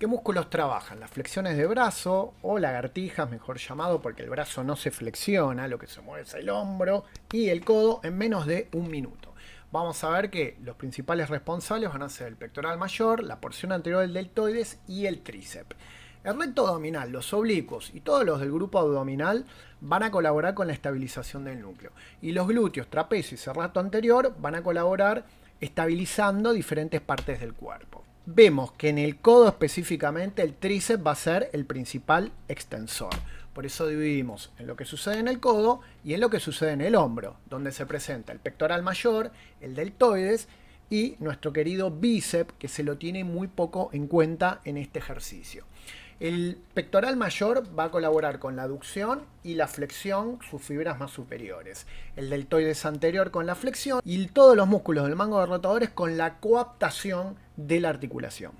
¿Qué músculos trabajan? Las flexiones de brazo o lagartijas, mejor llamado, porque el brazo no se flexiona, lo que se mueve es el hombro y el codo en menos de un minuto. Vamos a ver que los principales responsables van a ser el pectoral mayor, la porción anterior del deltoides y el tríceps. El recto abdominal, los oblicuos y todos los del grupo abdominal van a colaborar con la estabilización del núcleo. Y los glúteos, trapecios y rato anterior van a colaborar estabilizando diferentes partes del cuerpo vemos que en el codo específicamente el tríceps va a ser el principal extensor. Por eso dividimos en lo que sucede en el codo y en lo que sucede en el hombro, donde se presenta el pectoral mayor, el deltoides y nuestro querido bíceps, que se lo tiene muy poco en cuenta en este ejercicio. El pectoral mayor va a colaborar con la aducción y la flexión, sus fibras más superiores. El deltoides anterior con la flexión y todos los músculos del mango de rotadores con la coaptación de la articulación.